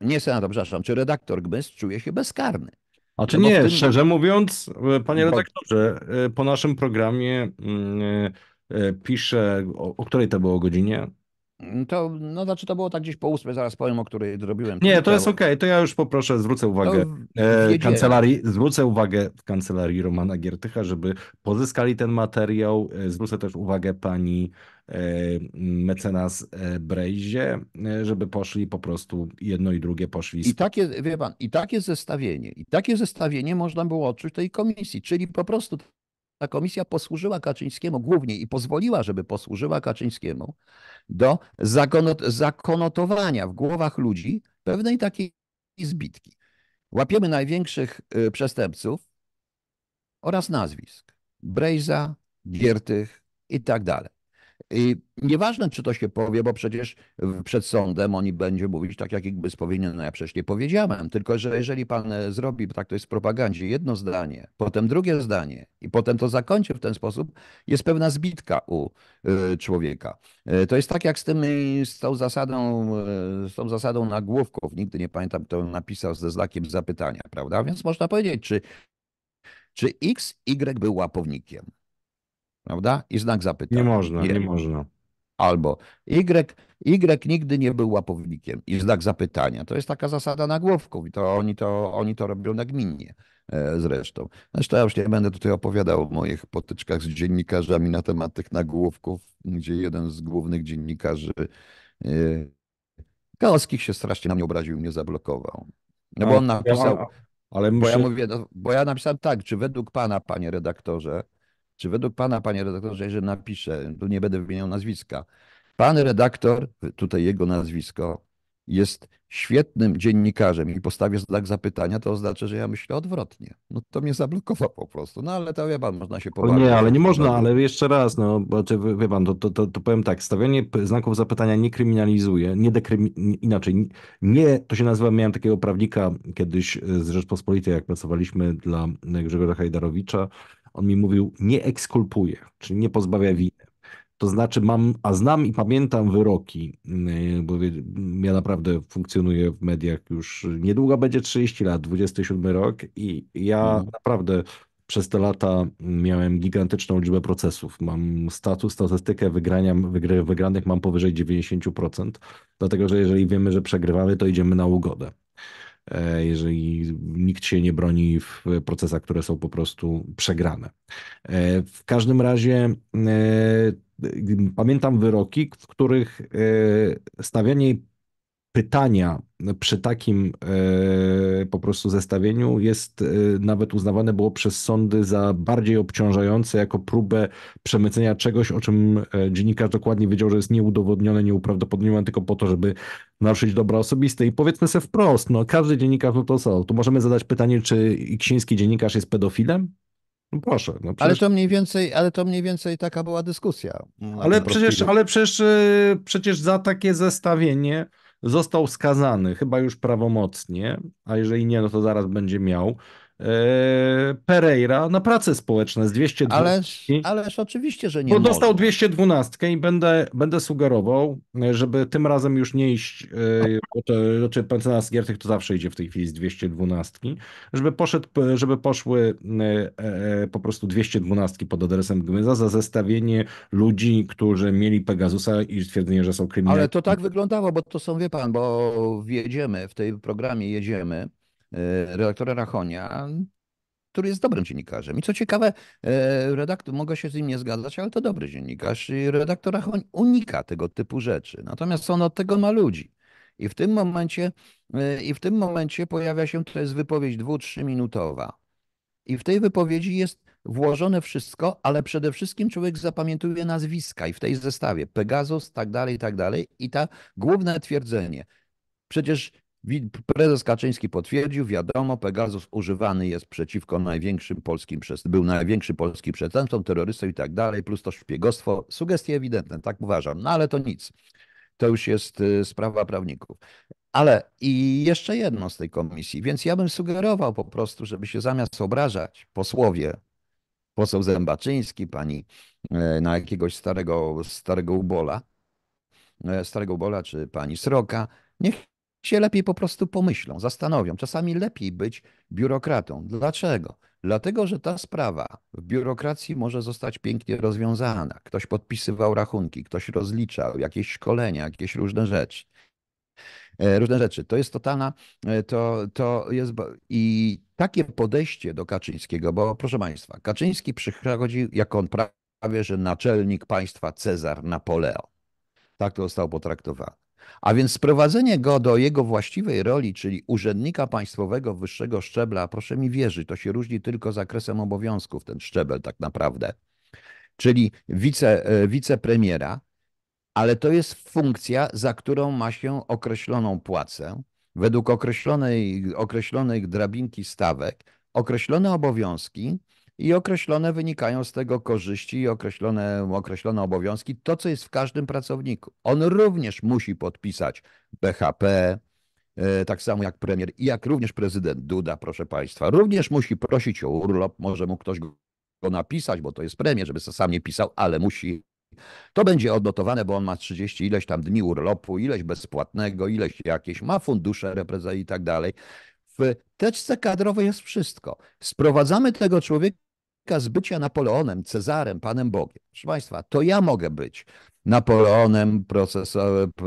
Nie senator, przepraszam. Czy redaktor Gmys czuje się bezkarny?
A czy no nie, tym... szczerze mówiąc, e, panie redaktorze, e, po naszym programie mm, e, pisze, o, o której to było godzinie?
Mm, to, no znaczy to było tak gdzieś po ósmej, zaraz powiem, o której zrobiłem. Nie, to jest
okej, to ja już poproszę, zwrócę uwagę e, kancelarii, zwrócę uwagę w kancelarii Romana Giertycha, żeby pozyskali ten materiał. E, zwrócę też uwagę pani e, mecenas Brejzie, żeby poszli po prostu jedno i drugie poszli. I
takie, wie pan, i takie zestawienie, i takie zestawienie można było odczuć tej komisji, czyli po prostu ta komisja posłużyła Kaczyńskiemu głównie i pozwoliła, żeby posłużyła Kaczyńskiemu do zakonot zakonotowania w głowach ludzi pewnej takiej zbitki. Łapiemy największych y, przestępców oraz nazwisk. Brejza, Giertych i tak dalej. I nieważne, czy to się powie, bo przecież przed sądem oni będzie mówić tak, jak ich powinien. No ja przecież nie powiedziałem. Tylko, że jeżeli pan e, zrobi, tak to jest w propagandzie, jedno zdanie, potem drugie zdanie i potem to zakończy w ten sposób, jest pewna zbitka u e, człowieka. E, to jest tak jak z, tym, z tą zasadą, z tą zasadą nagłówków. Nigdy nie pamiętam, kto napisał ze znakiem zapytania, prawda? Więc można powiedzieć, czy, czy X, Y był łapownikiem? prawda? I znak zapytania. Nie można, nie, nie można. Albo Y, Y nigdy nie był łapownikiem i znak zapytania. To jest taka zasada nagłówków i to oni to, oni to robią nagminnie e, zresztą. Zresztą ja już nie będę tutaj opowiadał o moich potyczkach z dziennikarzami na temat tych nagłówków, gdzie jeden z głównych dziennikarzy Kaoskich e, się strasznie na mnie obraził i mnie zablokował. No bo on napisał... Ale muszę... bo, ja mówię, no, bo ja napisałem tak, czy według pana, panie redaktorze, czy według pana, panie redaktorze, jeżeli napiszę, tu nie będę wymieniał nazwiska, pan redaktor, tutaj jego nazwisko, jest świetnym dziennikarzem i postawię znak zapytania, to oznacza, że ja myślę odwrotnie. No to mnie zablokował po prostu. No ale to wie pan, można się pobawić. Nie, ale nie można, no. ale
jeszcze raz, no bo wie pan, to, to, to, to, powiem tak, stawianie znaków zapytania nie kryminalizuje, nie dekryminalizuje, inaczej, nie, to się nazywa, miałem takiego prawnika kiedyś e, z Rzeczpospolitej, jak pracowaliśmy dla Grzegorza Hajdarowicza, on mi mówił, nie ekskulpuje, czyli nie pozbawia winy. To znaczy mam, a znam i pamiętam wyroki, yy, bo ja naprawdę funkcjonuję w mediach już yy, niedługo będzie 30 lat, 27 rok i ja mhm. naprawdę przez te lata yy, miałem gigantyczną liczbę procesów. Mam status, statystykę wygrania, wygr, wygranych mam powyżej 90%, dlatego że jeżeli wiemy, że przegrywamy, to idziemy na ugodę. E, jeżeli nikt się nie broni w procesach, które są po prostu przegrane. E, w każdym razie e, pamiętam wyroki, w których stawianie pytania przy takim e, po prostu zestawieniu jest e, nawet uznawane było przez sądy za bardziej obciążające jako próbę przemycenia czegoś, o czym e, dziennikarz dokładnie wiedział, że jest nieudowodnione, nieuprawdopodobnione tylko po to, żeby naruszyć dobra osobiste. I powiedzmy sobie wprost, no każdy dziennikarz no to co? Tu możemy zadać pytanie, czy ksiński dziennikarz jest pedofilem? No proszę. No przecież... Ale to
mniej więcej, ale to mniej więcej taka była dyskusja.
Ale przecież, ale przecież, przecież za takie zestawienie został skazany, chyba już prawomocnie, a jeżeli nie, no to zaraz będzie miał E, Pereira na prace społeczne z 212. Ależ,
ależ oczywiście, że nie. Bo dostał
może. 212 i będę, będę sugerował, żeby tym razem już nie iść, e, bo to, znaczy Pęcena z Giertych to zawsze idzie w tej chwili z 212, żeby poszedł, żeby poszły e, po prostu 212 pod adresem Gmyza za zestawienie ludzi, którzy mieli Pegasusa i stwierdzenie, że są kryminalni. Ale to tak
wyglądało, bo to są, wie pan, bo jedziemy, w tej programie jedziemy E, redaktora Rachonia, który jest dobrym dziennikarzem. I co ciekawe, e, redaktor, mogę się z nim nie zgadzać, ale to dobry dziennikarz i redaktor Rachoń unika tego typu rzeczy. Natomiast on od tego ma ludzi. I w tym momencie, e, i w tym momencie pojawia się, to jest wypowiedź dwu, trzyminutowa. I w tej wypowiedzi jest włożone wszystko, ale przede wszystkim człowiek zapamiętuje nazwiska i w tej zestawie Pegasus, tak dalej, tak dalej. I ta główne twierdzenie. Przecież Prezes Kaczyński potwierdził, wiadomo, Pegasus używany jest przeciwko największym polskim, był największym polskim przestępcą, terrorystą i tak dalej, plus to szpiegostwo. Sugestie ewidentne, tak uważam, no ale to nic. To już jest y, sprawa prawników. Ale i jeszcze jedno z tej komisji, więc ja bym sugerował po prostu, żeby się zamiast obrażać posłowie, poseł Zębaczyński, pani e, na jakiegoś starego, starego ubola, e, starego ubola czy pani Sroka, niech się lepiej po prostu pomyślą, zastanowią. Czasami lepiej być biurokratą. Dlaczego? Dlatego, że ta sprawa w biurokracji może zostać pięknie rozwiązana. Ktoś podpisywał rachunki, ktoś rozliczał jakieś szkolenia, jakieś różne rzeczy. E, różne rzeczy. To jest totalna, e, to, to jest. I takie podejście do Kaczyńskiego, bo proszę Państwa, Kaczyński przychodzi jako on prawie, że naczelnik państwa Cezar Napoleon. Tak to zostało potraktowane. A więc sprowadzenie go do jego właściwej roli, czyli urzędnika państwowego wyższego szczebla, proszę mi wierzyć, to się różni tylko zakresem obowiązków, ten szczebel tak naprawdę, czyli wice, e, wicepremiera, ale to jest funkcja, za którą ma się określoną płacę, według określonej, określonej drabinki stawek, określone obowiązki, i określone wynikają z tego korzyści, określone, określone obowiązki, to co jest w każdym pracowniku. On również musi podpisać BHP, e, tak samo jak premier i jak również prezydent Duda, proszę Państwa, również musi prosić o urlop, może mu ktoś go napisać, bo to jest premier, żeby sam nie pisał, ale musi. To będzie odnotowane, bo on ma 30 ileś tam dni urlopu, ileś bezpłatnego, ileś jakieś, ma fundusze reprezentacji i tak dalej. W teczce kadrowej jest wszystko. Sprowadzamy tego człowieka z bycia Napoleonem, Cezarem, Panem Bogiem. Proszę Państwa, to ja mogę być Napoleonem,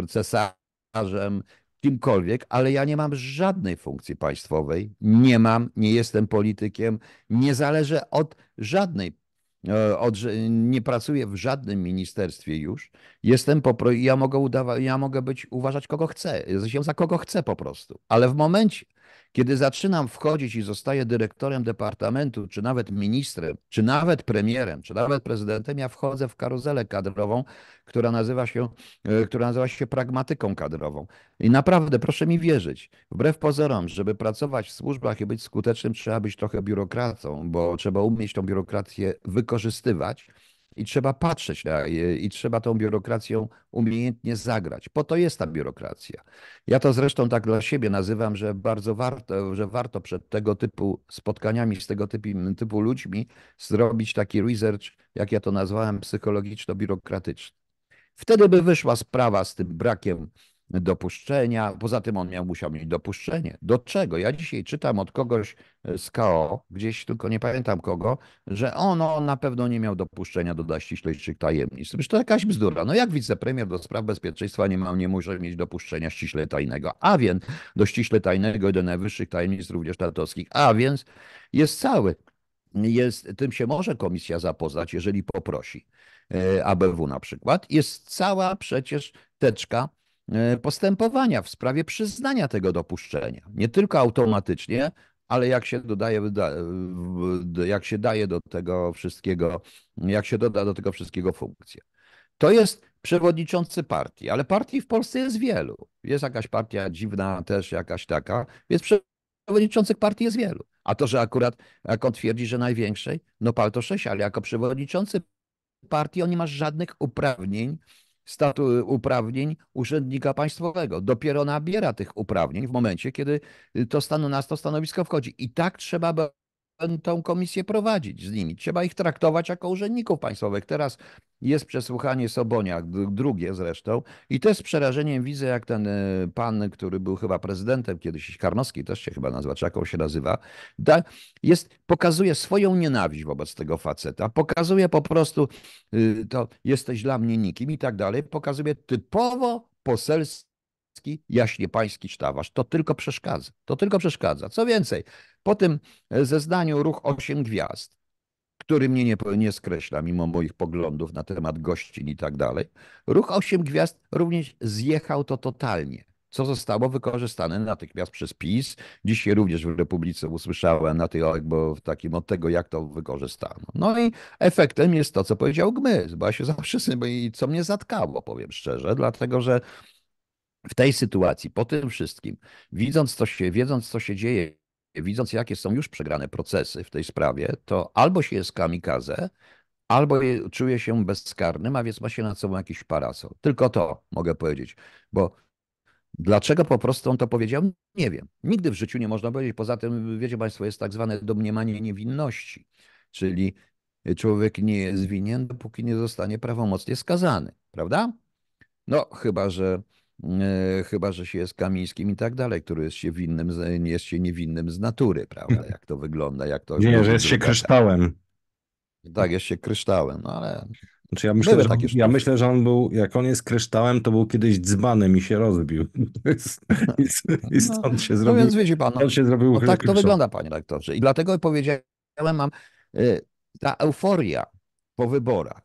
cesarzem, kimkolwiek, ale ja nie mam żadnej funkcji państwowej, nie mam, nie jestem politykiem, nie zależę od żadnej, e, od, nie pracuję w żadnym ministerstwie już. Jestem po, ja mogę udawać, ja mogę być, uważać kogo chcę, jestem za kogo chcę po prostu, ale w momencie, kiedy zaczynam wchodzić i zostaję dyrektorem departamentu, czy nawet ministrem, czy nawet premierem, czy nawet prezydentem, ja wchodzę w karuzelę kadrową, która nazywa się, e, która nazywa się pragmatyką kadrową. I naprawdę, proszę mi wierzyć, wbrew pozorom, żeby pracować w służbach i być skutecznym, trzeba być trochę biurokratą, bo trzeba umieć tą biurokrację wykorzystywać i trzeba patrzeć na, i trzeba tą biurokracją umiejętnie zagrać. Po to jest ta biurokracja. Ja to zresztą tak dla siebie nazywam, że bardzo warto, że warto przed tego typu spotkaniami z tego typu, typu ludźmi zrobić taki research, jak ja to nazwałem, psychologiczno-biurokratyczny. Wtedy by wyszła sprawa z tym brakiem dopuszczenia. Poza tym on miał, musiał mieć dopuszczenie. Do czego? Ja dzisiaj czytam od kogoś e, z KO, gdzieś tylko nie pamiętam kogo, że ono na pewno nie miał dopuszczenia do ściślejszych tajemnic. to jakaś bzdura. No jak wicepremier do spraw bezpieczeństwa nie, ma, nie może mieć dopuszczenia ściśle tajnego, a więc do ściśle tajnego i do najwyższych tajemnic również tatowskich, a więc jest cały. Jest, tym się może komisja zapoznać, jeżeli poprosi. E, ABW na przykład, jest cała przecież teczka E, postępowania w sprawie przyznania tego dopuszczenia. Nie tylko automatycznie, ale jak się dodaje, jak się daje do tego wszystkiego, jak się doda do tego wszystkiego funkcję. To jest przewodniczący partii, ale partii w Polsce jest wielu. Jest jakaś partia dziwna, też jakaś taka, więc przewodniczących partii jest wielu. A to, że akurat, jak on twierdzi, że największej, no pal to sześć, ale jako przewodniczący partii on nie ma żadnych uprawnień statu y, uprawnień urzędnika państwowego. Dopiero nabiera tych uprawnień w momencie, kiedy y, to stan, to stanowisko wchodzi. I tak trzeba ten, komisję prowadzić z nimi. Trzeba ich traktować jako urzędników państwowych. Teraz jest przesłuchanie Sobonia, drugie zresztą, i też z przerażeniem widzę, jak ten e, pan, który był chyba prezydentem kiedyś, Karnowski też się chyba nazywa, czy jaką się nazywa, da, jest, pokazuje swoją nienawiść wobec tego faceta, pokazuje po prostu y, to jesteś dla mnie nikim i tak dalej, pokazuje typowo poselstwo, jaśnie pański sztawasz. To tylko przeszkadza. To tylko przeszkadza. Co więcej, po tym e, zeznaniu ruch 8 gwiazd, który mnie nie, nie skreśla mimo moich poglądów na temat gościń i tak dalej, ruch 8 gwiazd również zjechał to totalnie co zostało wykorzystane natychmiast przez PiS. Dzisiaj również w Republice usłyszałem na tych, bo w takim od tego, jak to wykorzystano. No i efektem jest to, co powiedział Gmyz, bo ja się *laughs* zaprzysyłem i co mnie zatkało, powiem szczerze, dlatego że w tej sytuacji, po tym wszystkim, widząc co się, wiedząc, co się dzieje, widząc, jakie są już przegrane procesy w tej sprawie, to albo się jest kamikaze, albo czuje się bezkarnym, a więc ma się nad sobą jakiś parasol. Tylko to mogę powiedzieć, bo dlaczego po prostu on to powiedział, nie wiem. Nigdy w życiu nie można powiedzieć. Poza tym, wiecie Państwo, jest tak zwane domniemanie niewinności, czyli człowiek nie jest winien, dopóki nie zostanie prawomocnie skazany, prawda? No, chyba że E, chyba że się jest Kamińskim i tak dalej, który jest się winnym, jest się niewinnym z natury, prawda? Jak to wygląda,
jak to... Nie, że jest się tak. kryształem.
Tak, jest się kryształem, no
ale... Znaczy ja, myślę, że, ja myślę, że on był, jak on jest kryształem, to był kiedyś dzbanem i się rozbił. *laughs* I, i no, stąd no, się zrobił. No więc widzi pan, no, się zrobił no tak to wygląda,
panie doktorze. I dlatego powiedziałem, mam e, ta euforia po wyborach,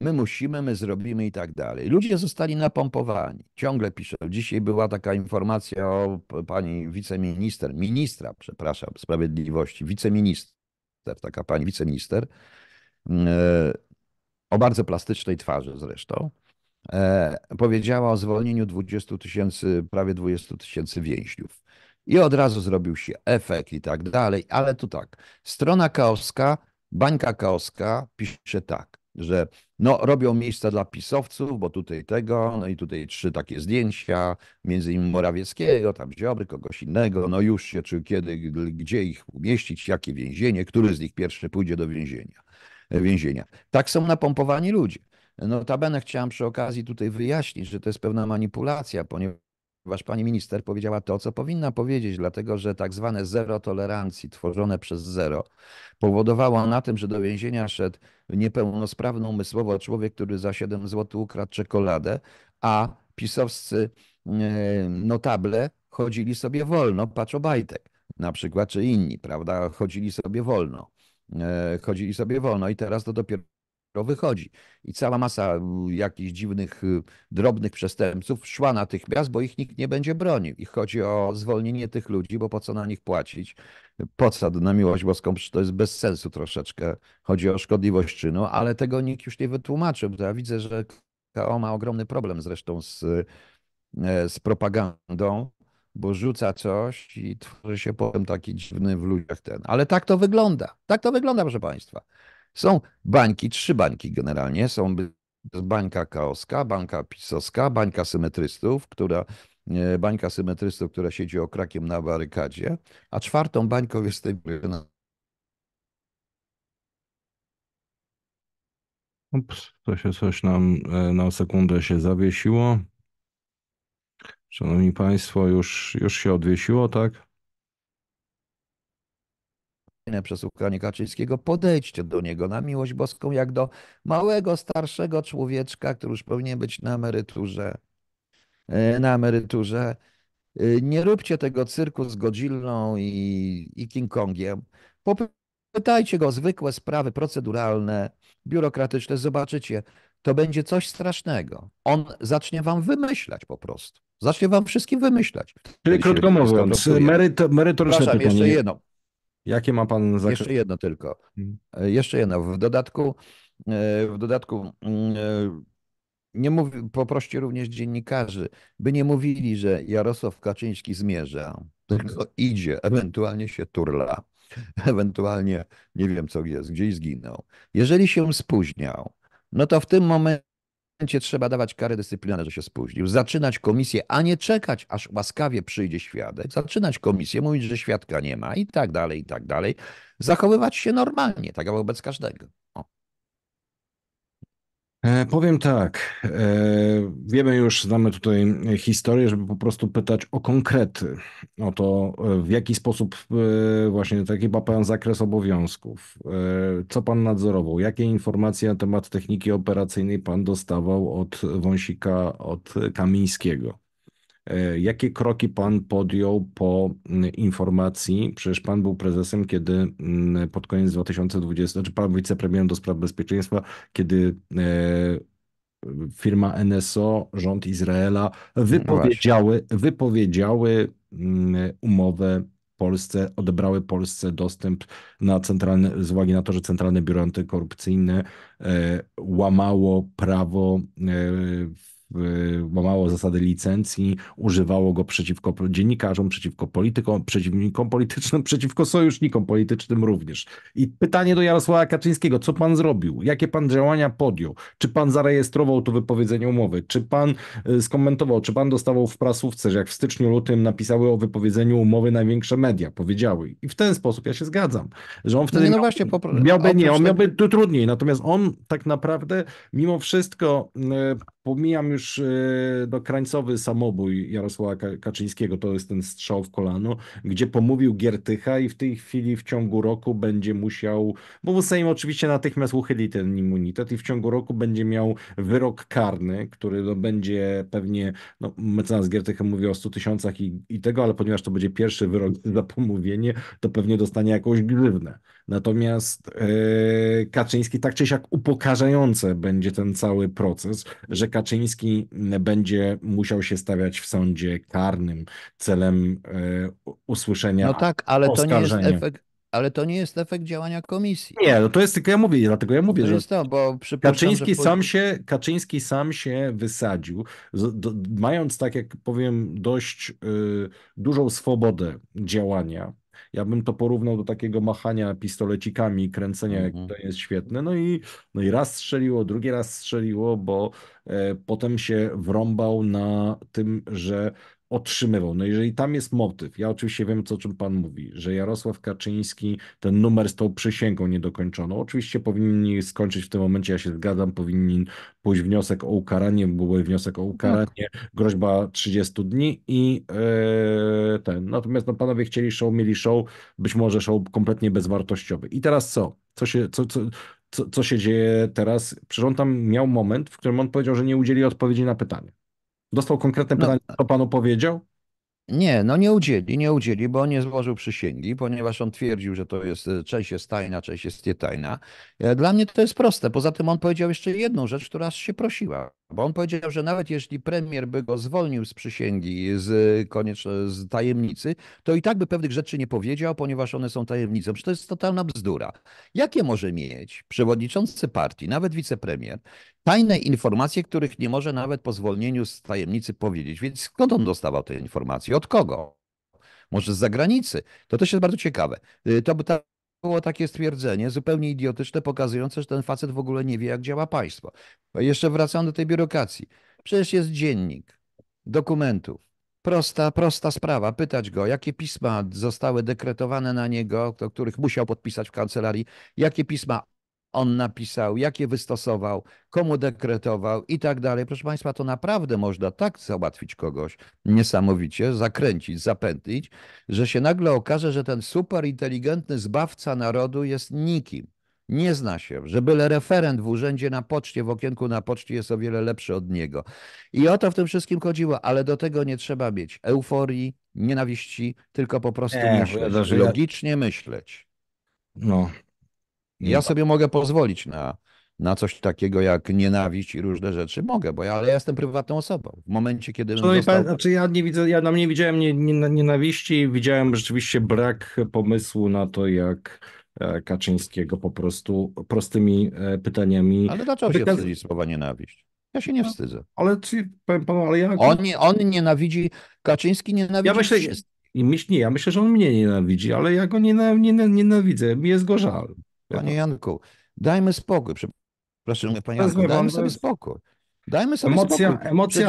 my musimy, my zrobimy i tak dalej. Ludzie zostali napompowani. Ciągle piszą. Dzisiaj była taka informacja o pani wiceminister, ministra, przepraszam, sprawiedliwości, wiceminister, taka pani wiceminister, mm, e, o bardzo plastycznej twarzy zresztą, e, powiedziała o zwolnieniu 20 tysięcy, prawie 20 tysięcy więźniów. I od razu zrobił się efekt i tak dalej, ale tu tak. Strona kaoska, bańka kaoska pisze tak że no, robią miejsca dla pisowców, bo tutaj tego, no i tutaj trzy takie zdjęcia, między innymi Morawieckiego, tam Ziobry, kogoś innego, no już się czy kiedy, gdzie ich umieścić, jakie więzienie, który z nich pierwszy pójdzie do więzienia. więzienia. Tak są napompowani ludzie. Notabene chciałem przy okazji tutaj wyjaśnić, że to jest pewna manipulacja, ponieważ ponieważ pani minister powiedziała to, co powinna powiedzieć, dlatego że tak zwane zero tolerancji tworzone przez zero powodowało na tym, że do więzienia szedł niepełnosprawny umysłowo człowiek, który za 7 zł ukradł czekoladę, a pisowscy e, notable chodzili sobie wolno, paczobajtek na przykład, czy inni, prawda, chodzili sobie wolno e, chodzili sobie wolno i teraz to dopiero to wychodzi. I cała masa jakichś dziwnych, y, drobnych przestępców szła natychmiast, bo ich nikt nie będzie bronił. I chodzi o zwolnienie tych ludzi, bo po co na nich płacić? Po co, na miłość boską, to jest bez sensu troszeczkę. Chodzi o szkodliwość czynu, ale tego nikt już nie wytłumaczył. Ja widzę, że KO ma ogromny problem zresztą z, e, z propagandą, bo rzuca coś i tworzy się potem taki dziwny w ludziach ten. Ale tak to wygląda. Tak to wygląda, proszę Państwa. Są bańki, trzy bańki generalnie. Są bańka kaoska, bańka pisowska, bańka symetrystów, która e, bańka symetrystów, która siedzi okrakiem na barykadzie, a czwartą bańką jest tej
Ups, to się coś nam e, na sekundę się zawiesiło. Szanowni Państwo, już, już się odwiesiło, tak?
przez Kaczyńskiego, podejdźcie do niego na miłość boską, jak do małego, starszego człowieczka, który już powinien być na emeryturze. E, na emeryturze. E, nie róbcie tego cyrku z Godzillą i, i King Kongiem. Popytajcie go o zwykłe sprawy proceduralne, biurokratyczne, zobaczycie. To będzie coś strasznego. On zacznie wam wymyślać po prostu. Zacznie wam wszystkim wymyślać. Czyli krótko mówiąc, meryto, merytoryczne Przepraszam, pytanie. jeszcze jedno. Jakie ma pan zakres? Jeszcze jedno tylko. Mhm. E, jeszcze jedno. W dodatku, e, w dodatku mm, e, nie mówi, poproście również dziennikarzy, by nie mówili, że Jarosław Kaczyński zmierza, tylko idzie, ewentualnie się turla, *laughs* ewentualnie nie wiem co jest, gdzieś zginął. Jeżeli się spóźniał, no to w tym momencie momencie trzeba dawać karę dyscyplinarną, że się spóźnił, zaczynać komisję, a nie czekać, aż łaskawie przyjdzie świadek, zaczynać komisję, mówić, że świadka nie ma i tak dalej, i tak dalej. Zachowywać się normalnie, tak jak wobec każdego.
E, powiem tak, e, wiemy już, znamy tutaj historię, żeby po prostu pytać o konkrety, o to e, w jaki sposób właśnie taki ma Pan zakres obowiązków, co Pan nadzorował, jakie informacje na temat techniki operacyjnej Pan dostawał od Wąsika, od Kamińskiego. E, jakie kroki pan podjął po mm, informacji? Przecież pan był prezesem, kiedy mm, pod koniec 2020, czy pan wicepremierem do spraw bezpieczeństwa, kiedy e, firma NSO, rząd Izraela no wypowiedziały, wypowiedziały mm, umowę Polsce, odebrały Polsce dostęp na centralne, z uwagi na to, że Centralne Biuro Antykorupcyjne e, łamało prawo w łamało y, zasady licencji, używało go przeciwko dziennikarzom, przeciwko politykom, przeciwnikom politycznym, *laughs* przeciwko sojusznikom politycznym również. I pytanie do Jarosława Kaczyńskiego, co pan zrobił? Jakie pan działania podjął? Czy pan zarejestrował to wypowiedzenie umowy? Czy pan y, skomentował, czy pan dostawał w prasówce, że jak w styczniu, lutym napisały o wypowiedzeniu umowy największe media, powiedziały. I w ten sposób ja się zgadzam, że on wtedy no, no właśnie, miałby, nie, on miałby tego... trudniej, natomiast on tak naprawdę mimo wszystko y, pomijam już e, no, krańcowy samobój Jarosława Kaczyńskiego, to jest ten strzał w kolano, gdzie pomówił Giertycha i w tej chwili w ciągu roku będzie musiał, no, bo Sejm oczywiście natychmiast uchyli ten immunitet i w ciągu roku będzie miał wyrok karny, który no, będzie pewnie, no, mecenas Giertycha mówi o 100 tysiącach i, i tego, ale ponieważ to będzie pierwszy wyrok *laughs* za pomówienie, to pewnie dostanie jakąś grywnę. Natomiast yy, Kaczyński tak czy siak upokarzające będzie ten cały proces, że Kaczyński mm, będzie musiał się stawiać w sądzie karnym celem e, usłyszenia. No tak, ale to nie jest efekt.
Ale to nie jest efekt działania komisji. Nie, no
to jest tylko ja mówię, dlatego ja mówię, to że. To,
bo Kaczyński, że... sam
się, Kaczyński sam się wysadził, mając, tak jak powiem, dość y, dużą swobodę działania ja bym to porównał do takiego machania pistolecikami, kręcenia, mhm. jak to jest świetne. No i, no i raz strzeliło, drugi raz strzeliło, bo e, potem się wrąbał na tym, że otrzymywał. No jeżeli tam jest motyw, ja oczywiście wiem, co, o czym pan mówi, że Jarosław Kaczyński ten numer z tą przysięgą niedokończoną, oczywiście powinni skończyć w tym momencie, ja się zgadzam, powinien pójść wniosek o ukaranie, byłby wniosek o ukaranie, groźba 30 dni i yy, ten. Natomiast no, panowie chcieli show, mieli show, być może show kompletnie bezwartościowy. I teraz co? Co się, co, co, co, co się dzieje teraz? Przecież tam miał moment, w którym on powiedział, że nie udzieli odpowiedzi na pytanie. Dostał konkretne no, pytanie, no,
co panu powiedział? Nie, no nie udzieli, nie udzieli, bo nie złożył przysięgi, ponieważ on twierdził, że to jest e, część jest tajna, część jest tajna. E, dla mnie to jest proste. Poza tym on powiedział jeszcze jedną rzecz, która się prosiła. Bo on powiedział, że nawet jeśli premier by go zwolnił z przysięgi, z, koniecz, z tajemnicy, to i tak by pewnych rzeczy nie powiedział, ponieważ one są tajemnicą. Przecież to jest totalna bzdura. Jakie może mieć przewodniczący partii, nawet wicepremier, tajne informacje, których nie może nawet po zwolnieniu z tajemnicy powiedzieć? Więc skąd on dostawał te informacje? Od kogo? Może z zagranicy? To też jest bardzo ciekawe. Y, to by ta było takie stwierdzenie zupełnie idiotyczne, pokazujące, że ten facet w ogóle nie wie, jak działa państwo. No jeszcze wracam do tej biurokracji. Przecież jest dziennik dokumentów. Prosta, prosta sprawa, pytać go, jakie pisma zostały dekretowane na niego, do których musiał podpisać w kancelarii, jakie pisma on napisał, jakie wystosował, komu dekretował i tak dalej. Proszę Państwa, to naprawdę można tak załatwić kogoś niesamowicie, zakręcić, zapętlić, że się nagle okaże, że ten superinteligentny zbawca narodu jest nikim. Nie zna się, że byle referent w urzędzie na poczcie, w okienku na poczcie jest o wiele lepszy od niego. I o to w tym wszystkim chodziło, ale do tego nie trzeba mieć euforii, nienawiści, tylko po prostu myśleć, ja, logicznie myśleć. No, ja mm. sobie mogę pozwolić na, na coś takiego jak nienawiść i różne rzeczy. Mogę, bo ja, ale ja jestem prywatną osobą. W momencie, kiedy. Szanowni Pan,
znaczy ja nie widzę, ja na mnie widziałem nie, nienawiści, widziałem rzeczywiście brak pomysłu na to, jak. E, Kaczyńskiego po prostu prostymi e, pytaniami. Ale dlaczego Wykaz... się wstydzić słowa nienawiść? Ja się nie no, wstydzę. Ale czy, powiem panu, ale ja... On, on nienawidzi, Kaczyński nienawidzi ja myślę, wszystkich. I nie, ja myślę, że on mnie nienawidzi, ale ja go nie,
nie, nienawidzę, mi jest go żal. Panie Janku, dajmy spokój. Przepraszam, panie Janku, dajmy sobie spokój. Dajmy sobie emocja,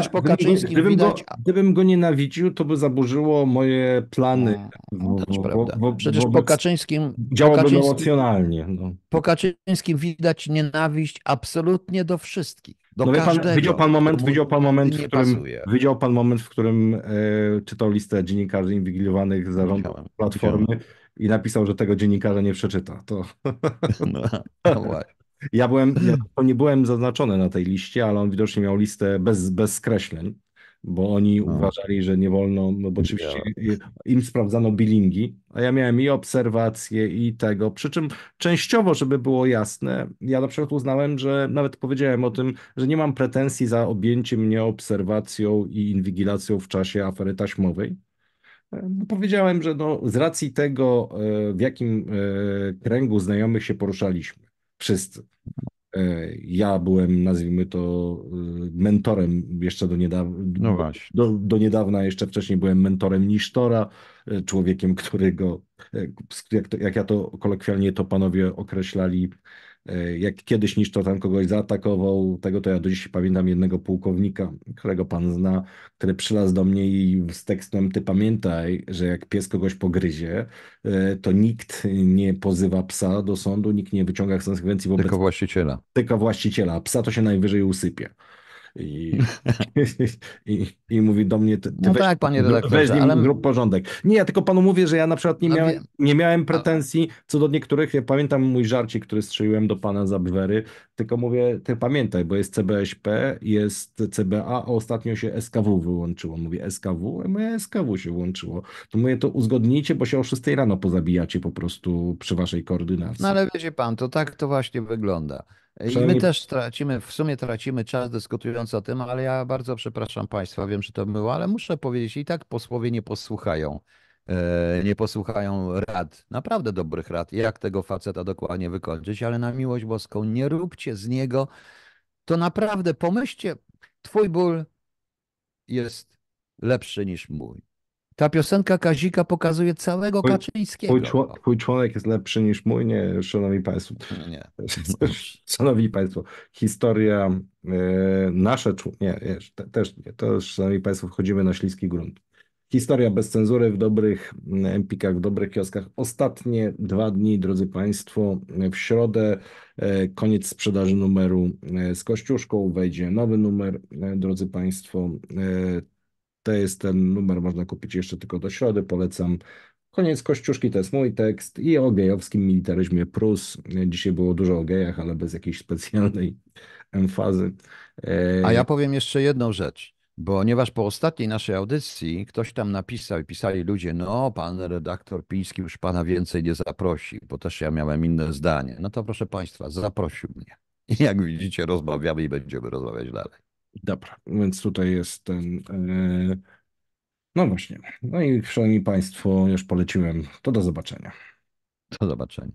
spokój. Emocja, gdybym, gdybym, widać... go,
gdybym go nienawidził, to by zaburzyło moje plany. No, bo, prawda. Bo, Przecież po Kaczyńskim... Działałbym emocjonalnie. No.
Po Kaczyńskim widać nienawiść absolutnie do wszystkich.
Do no, każdego. Pan, widział pan moment, widział pan moment, w którym, widział pan moment, w którym e, czytał listę dziennikarzy inwigilowanych zarządu Platformy. Widziałem i napisał, że tego dziennikarza nie przeczyta. To... *laughs* No, no ja byłem, ja nie byłem zaznaczony na tej liście, ale on widocznie miał listę bez, bez skreśleń, bo oni no. uważali, że nie wolno, no bo oczywiście im sprawdzano bilingi, a ja miałem i obserwacje i tego, przy czym częściowo, żeby było jasne, ja na przykład uznałem, że nawet powiedziałem o tym, że nie mam pretensji za objęcie mnie obserwacją i inwigilacją w czasie afery taśmowej, no, powiedziałem, że no, z racji tego, e, w jakim e, kręgu znajomych się poruszaliśmy, wszyscy. E, ja byłem, nazwijmy to, mentorem jeszcze do niedawna. No właśnie. Do, do niedawna jeszcze wcześniej byłem mentorem Nisztora, człowiekiem, którego, jak, jak ja to kolokwialnie to panowie określali, E, jak kiedyś niż tam kogoś zaatakował, tego to ja do dziś pamiętam jednego pułkownika, którego pan zna, który przylazł do mnie i z tekstem ty pamiętaj, że jak pies kogoś pogryzie, e, to nikt nie pozywa psa do sądu, nikt nie wyciąga konsekwencji wobec... Tylko
właściciela.
Tylko właściciela. Psa to się najwyżej usypie i, *laughs* i, i mówi do mnie, ty, ty no weź, tak, panie redaktorze, weź nim ale... porządek. Nie, ja tylko panu mówię, że ja na przykład nie no miałem, nie miałem pretensji co do niektórych, ja pamiętam mój żarcik, który strzeliłem do pana za bwery, tylko mówię, ty pamiętaj, bo jest CBSP, jest CBA, a ostatnio się SKW wyłączyło. Mówię SKW, a moje SKW się włączyło. To mówię, to uzgodnijcie, bo się o 6 rano pozabijacie po prostu przy waszej koordynacji. No ale
wiecie pan, to tak to właśnie wygląda. I my też tracimy, w sumie tracimy czas dyskutując o tym, ale ja bardzo przepraszam Państwa, wiem, że to było, ale muszę powiedzieć, i tak posłowie nie posłuchają. E, nie posłuchają rad, naprawdę dobrych rad, jak tego faceta dokładnie wykończyć, ale na miłość boską, nie róbcie z niego. To naprawdę pomyślcie, Twój ból jest
lepszy niż mój.
Ta piosenka Kazika pokazuje całego twój, Kaczyńskiego. Twój,
twój członek jest lepszy niż mój? Nie, szanowni państwo. No nie. *laughs* szanowni państwo, historia, e, nasze nie, te, też nie, to szanowni państwo wchodzimy na śliski grunt. Historia bez cenzury w dobrych empikach, w dobrych kioskach. Ostatnie dwa dni, drodzy Państwo, w środę e, koniec sprzedaży numeru e, z Kościuszką, wejdzie nowy numer, drodzy Państwo. To jest ten numer, można kupić jeszcze tylko do środy, polecam. Koniec Kościuszki to jest mój tekst i o gejowskim militaryzmie Prus. Dzisiaj było dużo o gejach, ale bez jakiejś specjalnej *laughs* emfazy. E, A ja
powiem jeszcze jedną rzecz, ponieważ po ostatniej naszej audycji ktoś tam napisał i pisali ludzie, no pan redaktor Piński już pana więcej nie zaprosi, bo też ja miałem inne zdanie. No to proszę państwa, zaprosił mnie. I *laughs* jak widzicie, rozmawiamy i będziemy rozmawiać dalej.
Dobra, więc tutaj jest ten. E, no właśnie. No i szanowni Państwo, już poleciłem. To do zobaczenia. Do zobaczenia.